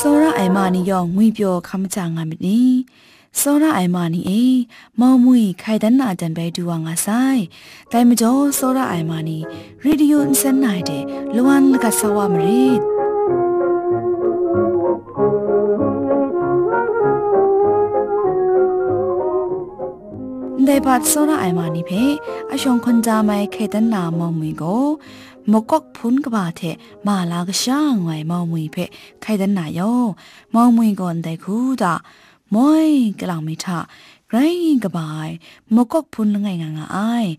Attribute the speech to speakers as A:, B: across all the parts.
A: စောရအိုင်မနီယောငွေပြောခမချငါမနီစောရအိုင်မနီအေမောင်မွေခိုင်တန်းနာတန်ပဲဒူဝငါဆိုင်တိုင်မကျော်စောရအိုင်မနီရေဒီယိုအင်စန်နိုင်တဲ့လွမ်လကဆဝမရီဒေဘတ်စောရအိုင်မနီဖေအရှုံခွန်ကြမိုင်ခေတန်းနာမောင်မွေကိုမကော့ဖုန်ကဘာတဲ့မာလာကရှာငွယ်မောင်မွေဖက်ခိုင်တနာယောမောင်မွေကွန်တဲ့ခုတာမွိုင်းကလောင်မိထဂရိုင်းကပိုင်မကော့ဖုန်ငိုင်ငါငါအိုင်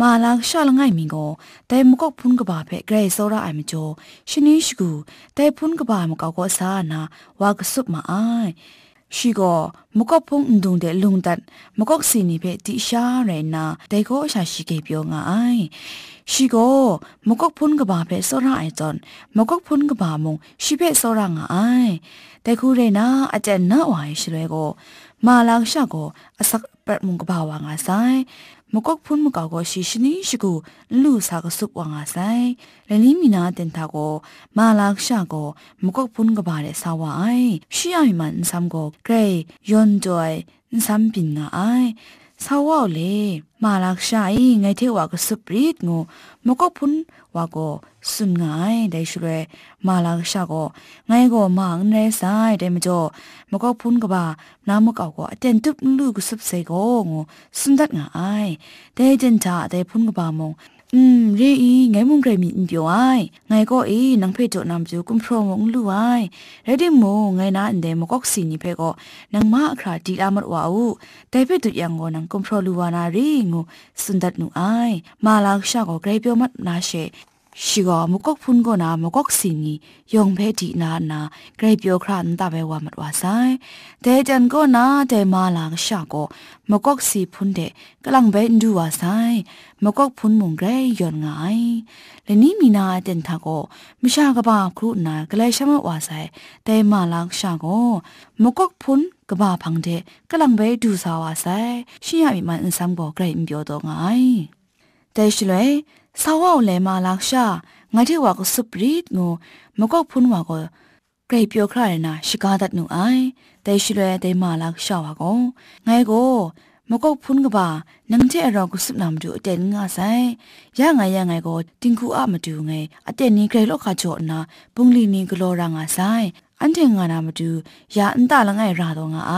A: မာလာရှာလငိုင်မီကိုတဲမကော့ဖုန်ကဘာဖက်ဂရေစောရာအိုင်မကျော်ရှင်နီရှ်ကူတဲဖုန်ကဘာမကောက်ကောဆာနာဝါကဆုပ်မအိုင်ရှိကမကော့ဖုန်ဒုံတဲ့လုံတန်မကော့စီနီပဲတိရှာရနာတေကိုအရှာရှိကေပြောငါအိုင်ရှိကမကော့ဖုန်ကဘာပဲစောရအိုင်ဇွန်မကော့ဖုန်ကဘာမုံရှိပဲစောရငါအိုင်တေခုရနာအကျက်နာဝိုင်ရှိရဲကိုမာလောင်ရှောက်ကိုအစက်ပတ်မုံကဘာဝါငါဆိုင်မကောက်ဖုန်မကောက်ကိုရှိရှိနီရှိကူလူစားကဆုပ်ဝငါဆိုင်လလီမီနာတင်တာကိုမာလာရှာကိုမကောက်ဖုန်ကပါတဲ့ဆာဝိုင်ရှီယိုင်မန်ဆမ်ကိုဂရေယွန်ဂျွိုင်ဆမ်ပင်ငါအိုင်สาวาวเลมาลักชาอีไงเทวากสปริตงูมกพุนวากสุนไงได้ช่วยมาลักชาก็ไงก็มางในสายได้มจ่อมกพุนกบ่าน้ำมกเอาก็เต็นตุบลูกสุบเสก็งูสุนดัดไงได้เจนจ่าได้พุนกบ่ามงอืมเรอีไงมุงไกรมีอินเปียวไอไงก็เอนังเพจนามจูกุมพรอมงลู่ไอเรดิโมไงนาอันเดมกอกสีนี่เพก็นังมาคราดีลามรวาอูแต่เพตุยังโกนังกุมพรอลูวานารีงูสุนดัดนูไอมาลากชาก็ไกรเปียวมัดนาเชရှိကမကောက်ဖုန်ကနာမကောက်စင်နီယုံဖဲဒီနာနာဂရိတ်ပြောခရန်တပဲဝါမတော်ဆိုင်တဲတန်ကနာတဲမာလာရှာကိုမကောက်စီဖုန်တဲ့ကလန်ဘဲဒူဝါဆိုင်မကောက်ဖုန်မုံဂရိတ်ယုံငိုင်းလနီမီနာတန်တာကိုမရှာကပါခရုနာဂလဲရှမဝါဆိုင်တဲမာလာရှာကိုမကောက်ဖုန်ကဘာဖန်တဲ့ကလန်ဘဲဒူစာဝါဆိုင်ရှင်ရမီမန်အန်ဆမ်ကိုဂရိတ်ပြောတော့ငိုင်းတဲရှလွဲสาวเอาเลมาลักชางาที่ว่าก็สุปรีดงูมก็พุ่นว่าก็เกรเปียวคลายนะชิกาดัดหนูไอแต่ชิเลแต่มาลักชาว่าก็ไงก็မကုတ်ဖုန်ကပါနငတဲ့အရောကိုစုနာမတူအတဲငါဆိုင်ရငါရငါကိုတင်ခုအမတူငယ်အတဲနီဂရေလောက်ခါချောနာပုန်လီနီဂလောရာငါဆိုင်อันเทงานามาดูยาอันตาละไงราดองไอ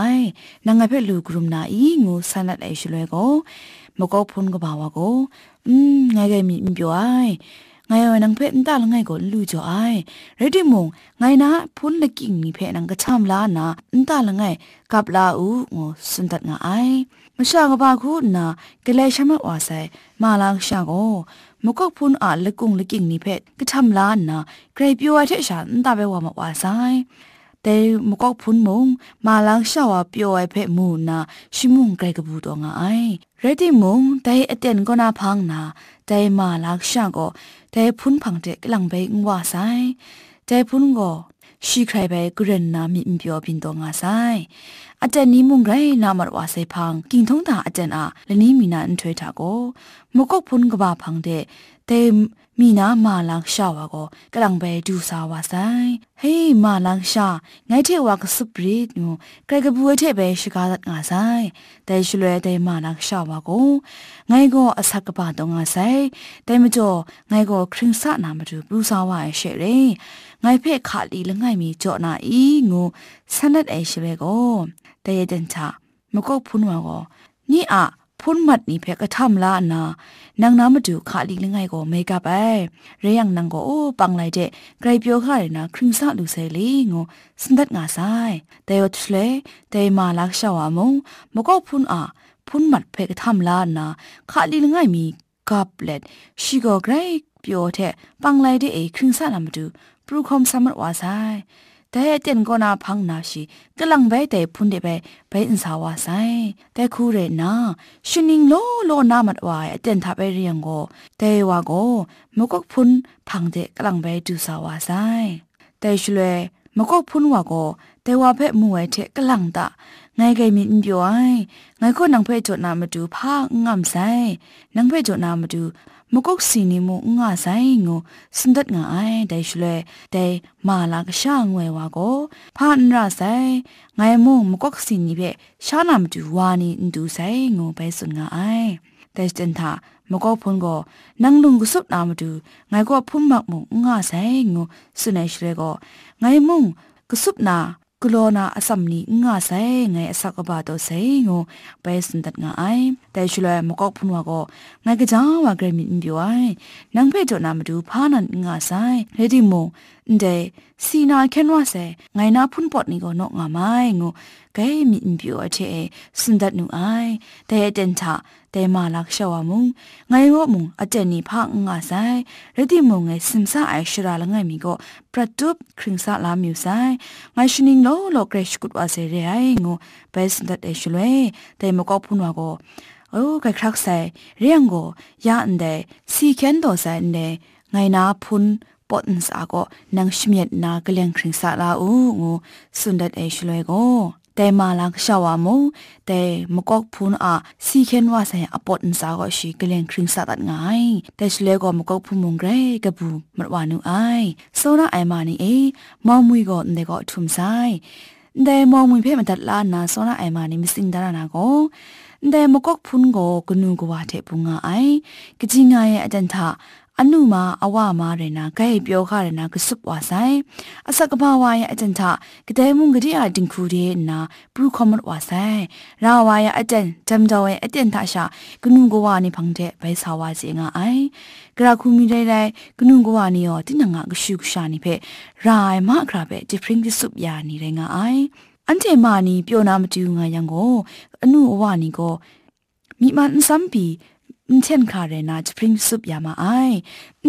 A: นางไงเพลูกรุมนาอีงูสนัดไอชลวยโกมกอพุนกบาวะโกอืมไงไงมีมีอยู่ไอไงเอานังเพ่นตาละไงก็ลู่จ่อไอเรดิมงไงนะพุ่นละกิ่งนี่เพ่นังก็ทําลานะอันตาละไงกับลาอูงอสุนตัดงาไอမရှာကပါခုနာကလေးရှမဝါဆိုင်မာလာရှာကိုမကုတ်ဖုန်အလကုံလကင်းနိဖက်ကထမ်လာနာဂရေပြိုအထက်ရှာန်တဘဲဝါမဝါဆိုင်တဲမကောက်ဖုန်မုံမာလောင်ရှောက်ဝပြော့ဖဲမူနာရှိမုံကဲကဘူးတော့ငါအိုင်ရတိမုံတဲအတန်ကနာဖန်းနာတဲမာလောင်ရှောက်ကိုတဲဖုန်ဖန်တဲ့ကလန်ဘဲငွာဆိုင်တဲဖုန်ကိုရှိခရိုင်ပဲဂရန်နာမိပြောပင်တော့ငါဆိုင်အတန်နီးမုန်ရိုင်းနာမဝါစေဖန်းကင်ထုံးတာအတန်အားလနီးမီနာအန်ထွေးတာကိုမကောက်ဖုန်ကဘာဖန်းတဲ့တဲမိနာမာလန်ရှာဝါကိုကလန်ဘဲဒူစာဝါဆိုင်ဟေးမာလန်ရှာငိုက်ထေဝါကစပရီနူကရကဘူးအထက်ပဲရှိကားငါဆိုင်တဲရှလွဲတဲမာလန်ရှာဝါကိုငိုင်ကိုအဆက်ကပါတော့ငါဆိုင်တဲမကျော်ငိုင်ကိုခရင်ဆာနာမတူပူစာဝါရဲ့ရှဲလေငိုင်ဖက်ခါလီလငိုင်မီကြော့နာဤငိုဆနတ်အဲရှိပဲကိုတဲရတဲ့ချမကုတ်ဖုန်ဝါကိုညိအာพุ่นมัดนี่เพกะทำลานานางน้ำมาดูขาลีลงไงก็ไม่กับไปเรียงนางก็โอ้ปังไรเจไกลเปียวข่าเลยนะครึ่งซาดูเซลีงสันดัดงาายแต่อดเลยแต่มาลักชาวามงมก็พุ่นอ่ะพุ่นมัดเพกะทำลานาขาลีลงไงมีกับเล็ดชิโกไกรเปียวแทปังไรเดเอครึ่งซาลามาดูปรูคอมซมรวาวายแต่เตียนก็นาพังนาชีกําลังใบแต่พุ่นเดไปไปอินสาวาไซแต่คู่เรนาชินิงโลโลนามัดวายเตียนทับไปเรียงโกแต่ว่าโกมกกพุ่นพังเดกําลังใบดูสาวาไซแต่ชลวยมกกพุ่นว่าโกแต่ว่าเพ่มวยเทกําลังตะไงไกมินบ่อยไงคนนางเพ่จดนามาดูภาคงําไซนางเพ่จดนามาดูမကုတ်စီနီမငါဆိုင်ငိုစန်ဒတ်ငါအိုင်ဒဲရှလဲဒဲမာလာကရှာငွယ်ဝါကိုဖာနရဆိုင်ငိုင်မုံမကုတ်စီနီပဲရှာနာမတူဝါနီန်ဒူဆိုင်ငိုပဲစွန်ငါအိုင်ဒဲစတန်သာမကောဖုန်ကိုနန်းလုံကဆုတ်နာမတူငိုင်ကောဖုန်မမုံငါဆိုင်ငိုစနေရှလဲကိုငိုင်မုံကဆုပ်နာกลัวนาอสัมนี้งาใส่ไงอสักบาตัวใส่งูไปสุนตัดงาไอแต่ชุลมกอกพูนว่าก็ไงกะจ้าว่าเกรมินบิวไอนังเพ่จดนามาดูพานันงาใส่เลดิโมเดสีนาแค่นว่าเสไงนาพุ่นปอดนี่ก็นกงาไมไงูไกมีอิมพิวเทเอสุนดัดนูไอแต่เดนทาแต่มาลักชาวมุงไงว่มุงอาจจะนี่พักงาไซแล้วที่มุงไงสิมซาไอชราละไงมีก็ประตูครึงซาลามิวไซไงชนิงโลโลเกรชกุดว่าเสเรไองูไปสุนดัดเอชลเวแต่มก็พุ่นว่าก็โอ้กครักใส่เรียงโกยาันเดสีเคนโดใส่อเดไงนาพุ่น pot ns ago nang shmiet na gleng khring sa la u ngu sundat e shloi go แต่มาลังชาวามูแต่มกอกพูนอาสีเคนว่าใส่อปอดนสาวก็ชีกเลียงครึ่งสาตัดง่ายแต่ชเลก็มกอกพูมงเรกบูมัดวานุไอโซนาไอมานี่เอมองมุยก็เดก็ทุมไซแต่มองมุยเพ่มันตัดลานาโซนาไอมานี่มิสิงดารานาก็แต่มกอกพูนก็กนูกว่าเทปุงไอกจิงไงอาจารย์ทาအနုမာအဝမာရနာဂဲပြောခရနာကစုပ်ဝါဆိုင်အစကဘာဝါယအတန်ထကဒဲမုန်ကတိအတင်ခုဒေနာပရုခမတ်ဝါဆိုင်ရာဝါယအတန်ဂျမ်ဂျောယအတန်ထရှာကနုကိုဝါနိဖုန်တဲ့ဘဲဆာဝါစီငါအိုင်ဂရာခုမီတိုင်းတိုင်းကနုကိုဝါနိယောတိနငါကရှုကရှာနိဖက်ရာမအခရာပဲ different ကစုပ်ယာနိတဲ့ငါအိုင်အန်တေမာနီ ပြောနာမတူငါယံကိုအနုအဝနီကိုမိမန်စံပီเช่นคาเรนาจพริงสุบยามาไอ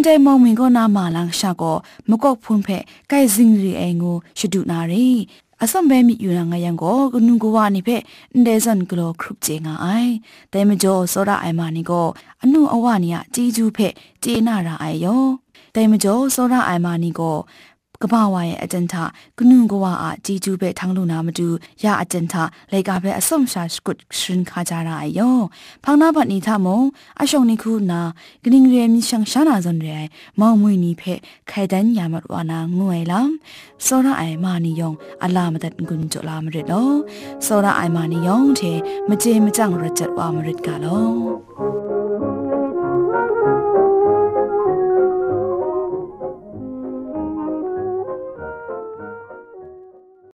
A: ใจมองมิงก็นามาลังชาก็มกอกพูนเพะไกซิงรีเองูชดุนารีအစံဘဲမိယူရငရင်ကိုနုကဝနိဖက်ဒဲဇန်ဂလိုခရုပ်ချေငါအိုင်တဲမကျော်စောရအိုင်မနိကိုအနုအဝနိယជីဂျူဖက်ဂျေနာရာအိုင်ယောတဲမကျော်စောရအိုင်မနိကိုကဘာဝါရဲ့အတန်တာကနုကဝါအာជីဂျူပဲထောင်းလို့နာမတူရအတန်တာလေကပဲအစုံရှာစကုတ်ရှင်ခါကြရာယောဖောင်းနာဘနီထမုံအရှုံနိခုနာဂနင်းရဲမြရှန်ရှာနာဇွန်ရဲမောင်မွေနီဖက်ခိုင်တန်ယာမရဝနာငွေလမ်စောရအိုင်မာနီယုံ အလာမတ်ဂွန်ကြလာမရစ်လောစောရအိုင်မာနီယုံတဲ့မကြေမကြံရချက်ဝါမရစ်ကလော